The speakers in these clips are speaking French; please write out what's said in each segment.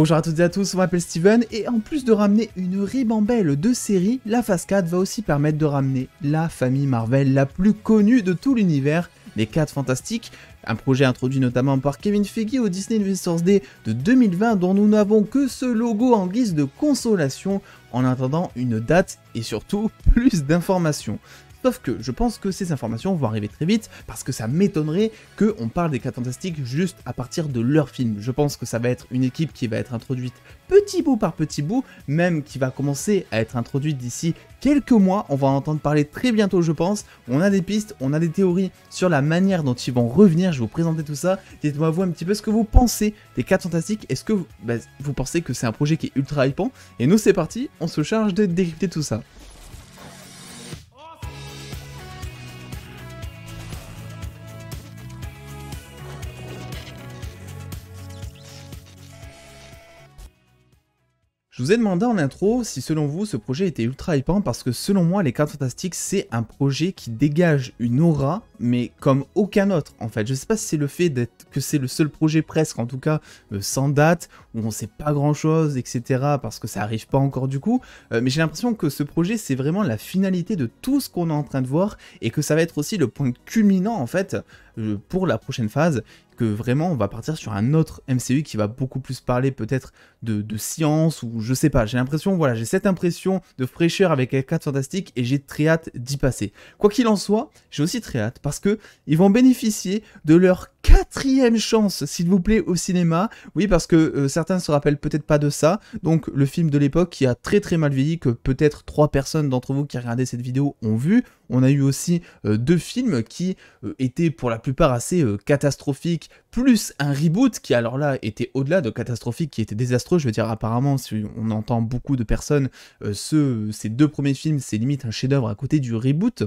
Bonjour à toutes et à tous, on m'appelle Steven et en plus de ramener une ribambelle de séries, la phase 4 va aussi permettre de ramener la famille Marvel la plus connue de tout l'univers, les 4 Fantastiques, un projet introduit notamment par Kevin Feige au Disney Investors Day de 2020 dont nous n'avons que ce logo en guise de consolation en attendant une date et surtout plus d'informations. Sauf que je pense que ces informations vont arriver très vite parce que ça m'étonnerait qu'on parle des 4 Fantastiques juste à partir de leur film. Je pense que ça va être une équipe qui va être introduite petit bout par petit bout, même qui va commencer à être introduite d'ici quelques mois. On va en entendre parler très bientôt, je pense. On a des pistes, on a des théories sur la manière dont ils vont revenir. Je vais vous présenter tout ça. Dites-moi vous un petit peu ce que vous pensez des 4 Fantastiques. Est-ce que bah, vous, pensez que c'est un projet qui est ultra hypant Et nous, c'est parti, on se charge de décrypter tout ça. Je vous ai demandé en intro si selon vous ce projet était ultra hypant parce que selon moi les cartes Fantastiques c'est un projet qui dégage une aura mais comme aucun autre en fait. Je sais pas si c'est le fait que c'est le seul projet presque en tout cas euh, sans date où on sait pas grand chose etc parce que ça arrive pas encore du coup euh, mais j'ai l'impression que ce projet c'est vraiment la finalité de tout ce qu'on est en train de voir et que ça va être aussi le point culminant en fait euh, pour la prochaine phase que vraiment on va partir sur un autre MCU qui va beaucoup plus parler peut-être de, de science ou je sais pas. J'ai l'impression, voilà, j'ai cette impression de fraîcheur avec les 4 fantastiques et j'ai très hâte d'y passer. Quoi qu'il en soit, j'ai aussi très hâte parce que ils vont bénéficier de leur quatrième chance, s'il vous plaît, au cinéma. Oui, parce que euh, certains se rappellent peut-être pas de ça. Donc, le film de l'époque qui a très très mal vieilli, que peut-être trois personnes d'entre vous qui regardaient cette vidéo ont vu. On a eu aussi euh, deux films qui euh, étaient pour la plupart assez catastrophiques, plus un reboot qui alors là était au-delà de catastrophique, qui était désastreux je veux dire, apparemment, si on entend beaucoup de personnes, euh, ce, ces deux premiers films, c'est limite un chef-d'œuvre à côté du reboot.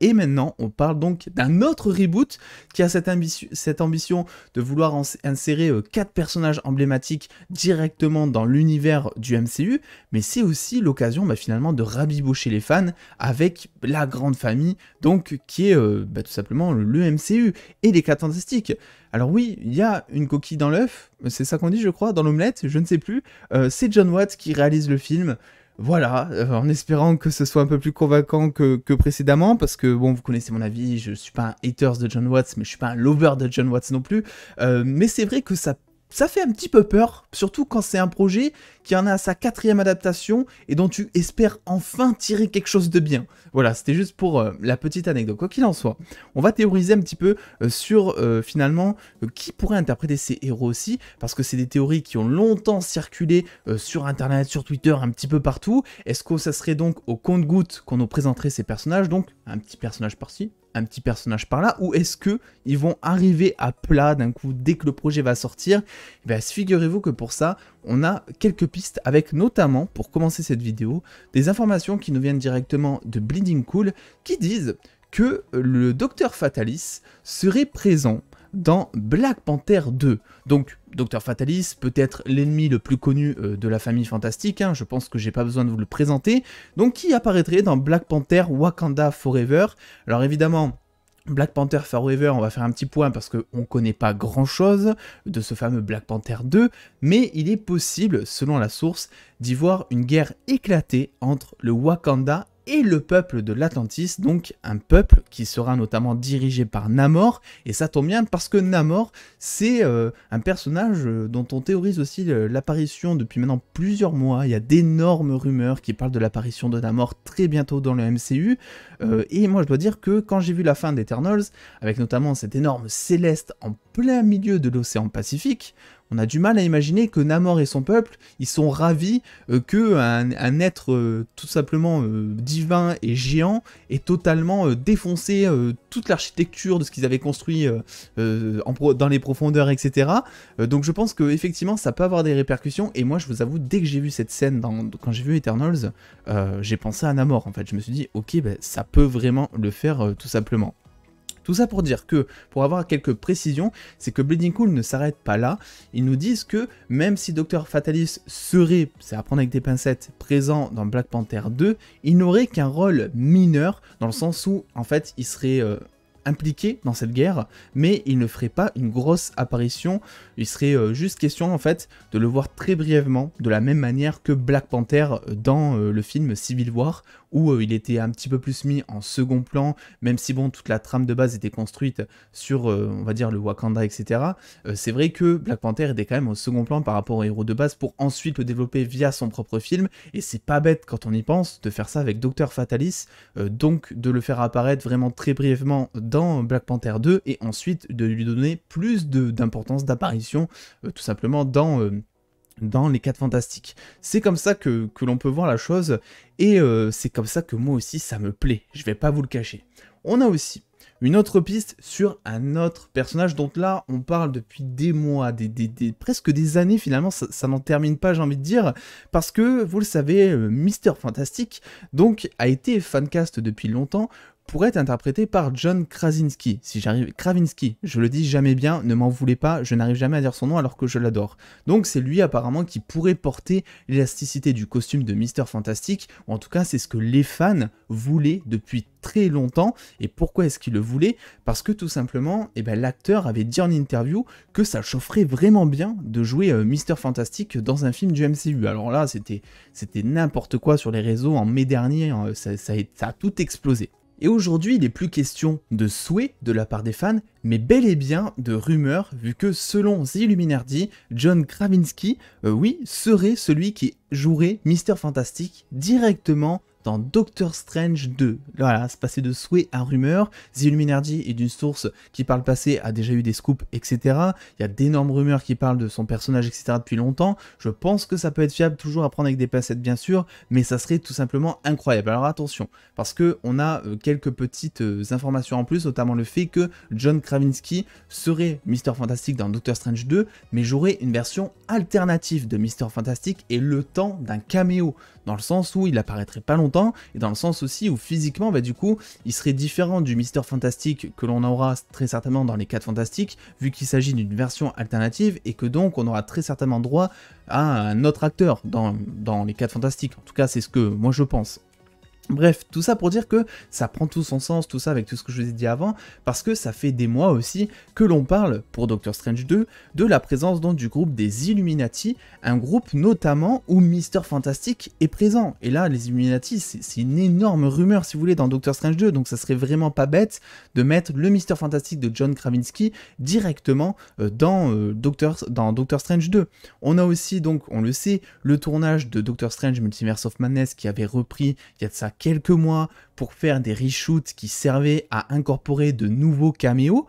Et maintenant, on parle donc d'un autre reboot qui a cette, ambition, de vouloir insérer euh, quatre personnages emblématiques directement dans l'univers du MCU, mais c'est aussi l'occasion bah, finalement de rabibocher les fans avec la grande famille, donc qui est euh, bah, tout simplement le MCU et les 4 Fantastiques. Alors oui, il y a une coquille dans l'œuf, c'est ça qu'on dit je crois, dans l'omelette, je ne sais plus. Euh, c'est John Watt qui réalise le film. Voilà, euh, en espérant que ce soit un peu plus convaincant que, précédemment, parce que bon, vous connaissez mon avis, je suis pas un haters de John Watts, mais je suis pas un lover de John Watts non plus. Euh, mais c'est vrai que ça ça fait un petit peu peur, surtout quand c'est un projet qui en a sa quatrième adaptation et dont tu espères enfin tirer quelque chose de bien. Voilà, c'était juste pour euh, la petite anecdote. Quoi qu'il en soit, on va théoriser un petit peu euh, sur euh, finalement qui pourrait interpréter ces héros aussi, parce que c'est des théories qui ont longtemps circulé sur Internet, sur Twitter, un petit peu partout. Est-ce que ça serait donc au compte-goutte qu'on nous présenterait ces personnages, donc un petit personnage par-ci, un petit personnage par là ou est-ce que ils vont arriver à plat d'un coup dès que le projet va sortir eh ben, figurez-vous que pour ça, on a quelques pistes avec notamment, pour commencer cette vidéo, des informations qui nous viennent directement de Bleeding Cool qui disent que le docteur Fatalis serait présent dans Black Panther 2. Donc, Docteur Fatalis, peut-être l'ennemi le plus connu euh, de la famille fantastique, hein. je pense que j'ai pas besoin de vous le présenter, donc qui apparaîtrait dans Black Panther Wakanda Forever. Alors évidemment, Black Panther Forever, on va faire un petit point parce qu'on ne connaît pas grand-chose de ce fameux Black Panther 2, mais il est possible, selon la source, d'y voir une guerre éclatée entre le Wakanda et le peuple de l'Atlantis, donc un peuple qui sera notamment dirigé par Namor, et ça tombe bien parce que Namor, c'est euh, un personnage euh, dont on théorise aussi euh, l'apparition depuis maintenant plusieurs mois, il y a d'énormes rumeurs qui parlent de l'apparition de Namor très bientôt dans le MCU, et moi je dois dire que quand j'ai vu la fin d'Eternals, avec notamment cette énorme céleste en plein milieu de l'océan Pacifique, on a du mal à imaginer que Namor et son peuple, ils sont ravis euh, que un, être euh, tout simplement euh, divin et géant ait totalement défoncé toute l'architecture de ce qu'ils avaient construit dans les profondeurs, etc. donc je pense que effectivement ça peut avoir des répercussions. Et moi, je vous avoue, dès que j'ai vu cette scène, quand j'ai vu Eternals, j'ai pensé à Namor. En fait, je me suis dit, ok, ben, ça peut vraiment le faire tout simplement. Tout ça pour dire que, pour avoir quelques précisions, c'est que Bleeding Cool ne s'arrête pas là. Ils nous disent que même si Dr Fatalis serait, c'est à prendre avec des pincettes, présent dans Black Panther 2, il n'aurait qu'un rôle mineur, dans le sens où, en fait, il serait... Euh, impliqué dans cette guerre, mais il ne ferait pas une grosse apparition. Il serait euh, juste question en fait de le voir très brièvement, de la même manière que Black Panther euh, dans le film Civil War, où euh, il était un petit peu plus mis en second plan, même si bon, toute la trame de base était construite sur, euh, on va dire, le Wakanda, etc. Euh, c'est vrai que Black Panther était quand même au second plan par rapport au héros de base pour ensuite le développer via son propre film, et c'est pas bête quand on y pense de faire ça avec Docteur Fatalis, donc de le faire apparaître vraiment très brièvement dans Black Panther 2, et ensuite de lui donner plus d'importance d'apparition, tout simplement dans dans les 4 fantastiques. C'est comme ça que, que l'on peut voir la chose et euh, c'est comme ça que moi aussi ça me plaît, je vais pas vous le cacher. On a aussi une autre piste sur un autre personnage dont là on parle depuis des mois, des, des, presque des années finalement, ça, n'en termine pas j'ai envie de dire, parce que vous le savez, euh, Mister Fantastic donc a été fancast depuis longtemps, pourrait être interprété par John Krasinski. Si j'arrive, Kravinsky, je le dis jamais bien, ne m'en voulez pas, je n'arrive jamais à dire son nom alors que je l'adore. Donc c'est lui apparemment qui pourrait porter l'élasticité du costume de Mister Fantastic, ou en tout cas c'est ce que les fans voulaient depuis très longtemps. Et pourquoi est-ce qu'ils le voulaient Parce que tout simplement, eh ben, l'acteur avait dit en interview que ça chaufferait vraiment bien de jouer euh, Mister Fantastic dans un film du MCU. Alors là, c'était, c'était n'importe quoi sur les réseaux en mai dernier, hein, ça a tout explosé. Et aujourd'hui, il n'est plus question de souhait de la part des fans, mais bel et bien de rumeurs, vu que selon The Illuminati, John Kravinsky, euh, oui, serait celui qui jouerait Mister Fantastic directement dans Doctor Strange 2. Voilà, c'est passé de souhait à rumeur. The est d'une source qui, par le passé, a déjà eu des scoops, etc. Il y a d'énormes rumeurs qui parlent de son personnage, etc. depuis longtemps. Je pense que ça peut être fiable, toujours à prendre avec des pincettes, bien sûr, mais ça serait tout simplement incroyable. Alors attention, parce que on a euh, quelques petites euh, informations en plus, notamment le fait que John Kravinsky serait Mister Fantastic dans Doctor Strange 2, mais j'aurais une version alternative de Mister Fantastic et le temps d'un caméo dans le sens où il apparaîtrait pas longtemps, et dans le sens aussi où physiquement, bah, du coup, il serait différent du Mister Fantastique que l'on aura très certainement dans les 4 Fantastiques, vu qu'il s'agit d'une version alternative, et que donc on aura très certainement droit à un autre acteur dans, dans les 4 Fantastiques. En tout cas, c'est ce que moi je pense. Bref, tout ça pour dire que ça prend tout son sens, tout ça avec tout ce que je vous ai dit avant, parce que ça fait des mois aussi que l'on parle, pour Doctor Strange 2, de la présence donc du groupe des Illuminati, un groupe notamment où Mister Fantastic est présent. Et là, les Illuminati, c'est une énorme rumeur, si vous voulez, dans Doctor Strange 2, donc ça serait vraiment pas bête de mettre le Mister Fantastic de John Kravinsky directement euh, euh, dans, Doctor, dans Strange 2. On a aussi, donc, on le sait, le tournage de Doctor Strange Multiverse of Madness qui avait repris il y a de ça quelques mois pour faire des reshoots qui servaient à incorporer de nouveaux caméos.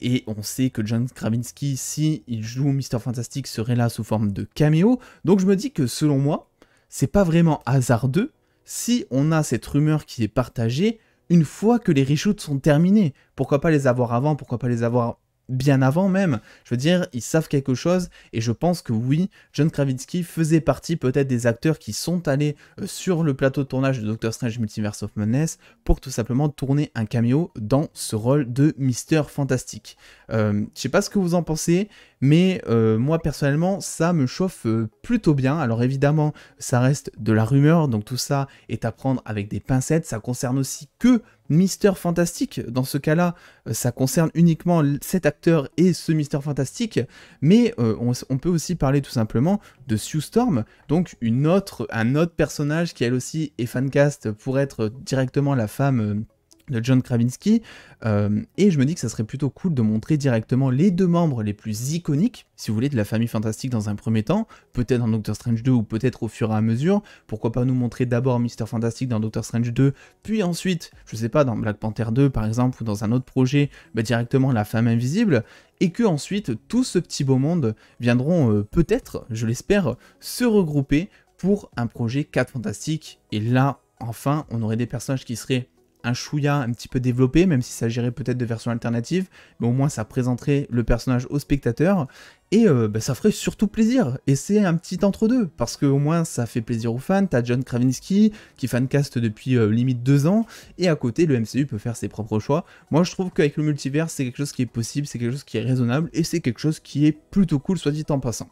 Et on sait que John Kravinsky, si il joue Mister Fantastic, serait là sous forme de caméo. Donc je me dis que selon moi, c'est pas vraiment hasardeux si on a cette rumeur qui est partagée une fois que les reshoots sont terminés. Pourquoi pas les avoir avant, pourquoi pas les avoir bien avant même. Je veux dire, ils savent quelque chose et je pense que oui, John Kravitsky faisait partie peut-être des acteurs qui sont allés euh, sur le plateau de tournage de Doctor Strange Multiverse of Madness pour tout simplement tourner un cameo dans ce rôle de Mister Fantastique. Euh, je ne sais pas ce que vous en pensez, mais euh, moi personnellement, ça me chauffe plutôt bien. Alors évidemment, ça reste de la rumeur, donc tout ça est à prendre avec des pincettes. Ça concerne aussi que Mister Fantastique. Dans ce cas-là, euh, ça concerne uniquement cet acteur et ce Mister Fantastique, mais euh, on, peut aussi parler tout simplement de Sue Storm, donc une autre, un autre personnage qui elle aussi est fancast pour être directement la femme. Euh, de John Kravinsky, euh, et je me dis que ça serait plutôt cool de montrer directement les deux membres les plus iconiques, si vous voulez, de la famille fantastique dans un premier temps, peut-être dans Doctor Strange 2 ou peut-être au fur et à mesure, pourquoi pas nous montrer d'abord Mister Fantastic dans Doctor Strange 2, puis ensuite, je sais pas, dans Black Panther 2 par exemple, ou dans un autre projet, bah, directement la femme invisible, et que ensuite tout ce petit beau monde viendront euh, peut-être, je l'espère, se regrouper pour un projet 4 fantastique, et là, enfin, on aurait des personnages qui seraient un chouïa un petit peu développé, même si ça s'agirait peut-être de versions alternatives, mais au moins ça présenterait le personnage au spectateur, et euh, bah, ça ferait surtout plaisir, et c'est un petit entre-deux, parce qu'au moins ça fait plaisir aux fans, t'as John Kravinsky qui fancast depuis euh, limite deux ans, et à côté le MCU peut faire ses propres choix. Moi je trouve qu'avec le multivers c'est quelque chose qui est possible, c'est quelque chose qui est raisonnable, et c'est quelque chose qui est plutôt cool soit dit en passant.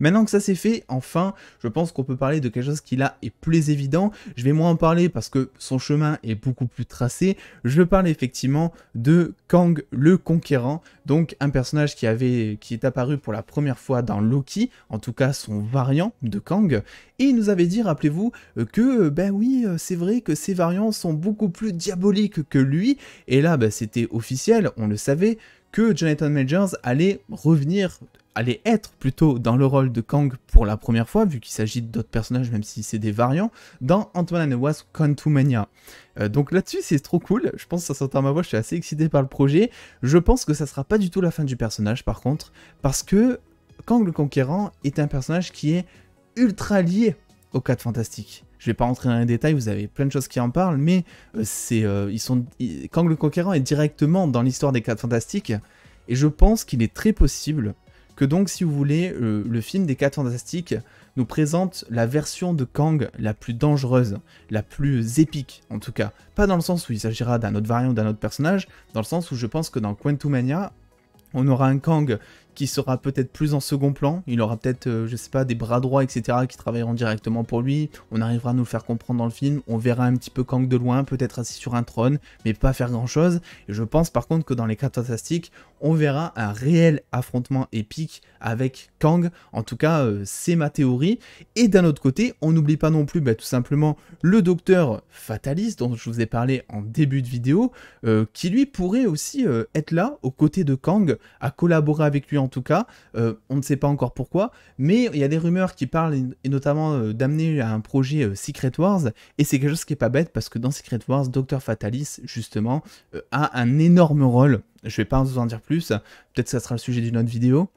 Maintenant que ça c'est fait, enfin, je pense qu'on peut parler de quelque chose qui là est plus évident. Je vais moins en parler parce que son chemin est beaucoup plus tracé. Je parle effectivement de Kang le Conquérant, donc un personnage qui avait qui est apparu pour la première fois dans Loki, en tout cas son variant de Kang, et il nous avait dit, rappelez-vous, euh, que euh, ben oui, euh, c'est vrai que ses variants sont beaucoup plus diaboliques que lui, et là ben, c'était officiel, on le savait, que Jonathan Majors allait revenir allait être plutôt dans le rôle de Kang pour la première fois, vu qu'il s'agit d'autres personnages, même si c'est des variants, dans Antoine and the Wasp euh, donc là-dessus, c'est trop cool. Je pense que ça s'entend à ma voix, je suis assez excité par le projet. Je pense que ça sera pas du tout la fin du personnage, par contre, parce que Kang le Conquérant est un personnage qui est ultra lié aux 4 Fantastiques. Je vais pas rentrer dans les détails, vous avez plein de choses qui en parlent, mais euh, c'est euh, ils sont Kang le Conquérant est directement dans l'histoire des 4 Fantastiques, et je pense qu'il est très possible que donc si vous voulez, euh, le film des 4 Fantastiques nous présente la version de Kang la plus dangereuse, la plus épique en tout cas. Pas dans le sens où il s'agira d'un autre variant ou d'un autre personnage, dans le sens où je pense que dans Quantumania, on aura un Kang qui sera peut-être plus en second plan. Il aura peut-être, euh, je sais pas, des bras droits, etc., qui travailleront directement pour lui. On arrivera à nous faire comprendre dans le film. On verra un petit peu Kang de loin, peut-être assis sur un trône, mais pas faire grand-chose. Et je pense par contre que dans les cartes Fantastiques, on verra un réel affrontement épique avec Kang. En tout cas, euh, c'est ma théorie. Et d'un autre côté, on n'oublie pas non plus, bah, tout simplement, le docteur Fatalis, dont je vous ai parlé en début de vidéo, euh, qui lui pourrait aussi être là, aux côtés de Kang, à collaborer avec lui en en tout cas. Euh, on ne sait pas encore pourquoi, mais il y a des rumeurs qui parlent, et notamment euh, d'amener à un projet euh, Secret Wars, et c'est quelque chose qui n'est pas bête, parce que dans Secret Wars, Dr. Fatalis, justement, a un énorme rôle. Je vais pas vous en dire plus, peut-être que ça sera le sujet d'une autre vidéo.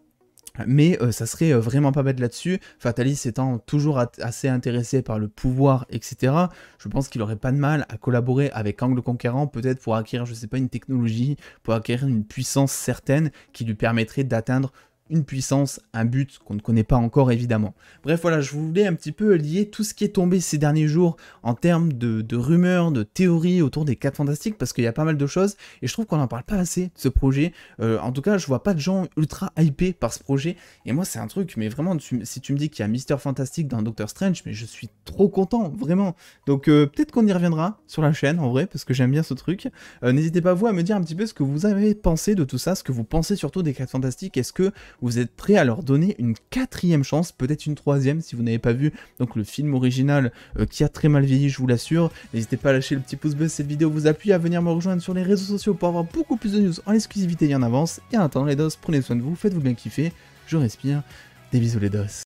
Mais euh, ça serait euh, vraiment pas bête là-dessus. Fatalis étant toujours assez intéressé par le pouvoir, etc., je pense qu'il aurait pas de mal à collaborer avec Angle Conquérant, peut-être pour acquérir, je sais pas, une technologie, pour acquérir une puissance certaine qui lui permettrait d'atteindre une puissance, un but qu'on ne connaît pas encore évidemment. Bref, voilà, je voulais un petit peu lier tout ce qui est tombé ces derniers jours en termes de, rumeurs, de théories autour des 4 Fantastiques, parce qu'il y a pas mal de choses, et je trouve qu'on n'en parle pas assez de ce projet. Euh, en tout cas, je vois pas de gens ultra hypés par ce projet, et moi c'est un truc, mais vraiment, si tu me dis qu'il y a Mister Fantastique dans Doctor Strange, mais je suis trop content, vraiment. Donc euh, peut-être qu'on y reviendra sur la chaîne, en vrai, parce que j'aime bien ce truc. Euh, n'hésitez pas vous à me dire un petit peu ce que vous avez pensé de tout ça, ce que vous pensez surtout des 4 Fantastiques, est-ce que vous êtes prêts à leur donner une quatrième chance, peut-être une troisième si vous n'avez pas vu donc le film original euh, qui a très mal vieilli, je vous l'assure. N'hésitez pas à lâcher le petit pouce bleu si cette vidéo vous appuie, à venir me rejoindre sur les réseaux sociaux pour avoir beaucoup plus de news en exclusivité et en avance. Et en attendant les doses, prenez soin de vous, faites-vous bien kiffer, je respire, des bisous les doses.